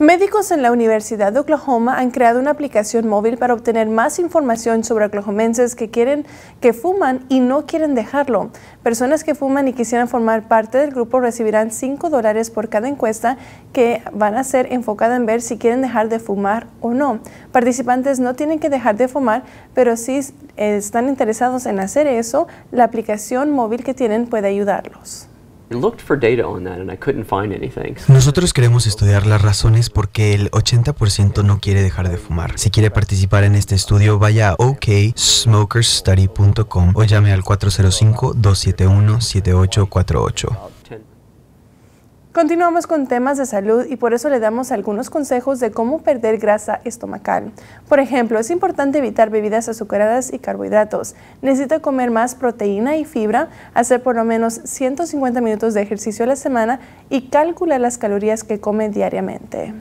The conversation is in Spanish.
Médicos en la Universidad de Oklahoma han creado una aplicación móvil para obtener más información sobre oklahomenses que quieren que fuman y no quieren dejarlo. Personas que fuman y quisieran formar parte del grupo recibirán 5 dólares por cada encuesta que van a ser enfocada en ver si quieren dejar de fumar o no. Participantes no tienen que dejar de fumar, pero si eh, están interesados en hacer eso, la aplicación móvil que tienen puede ayudarlos. Nosotros queremos estudiar las razones por qué el 80% no quiere dejar de fumar. Si quiere participar en este estudio, vaya a oksmokersstudy.com o llame al 405-271-7848. Continuamos con temas de salud y por eso le damos algunos consejos de cómo perder grasa estomacal. Por ejemplo, es importante evitar bebidas azucaradas y carbohidratos. Necesita comer más proteína y fibra, hacer por lo menos 150 minutos de ejercicio a la semana y calcular las calorías que come diariamente.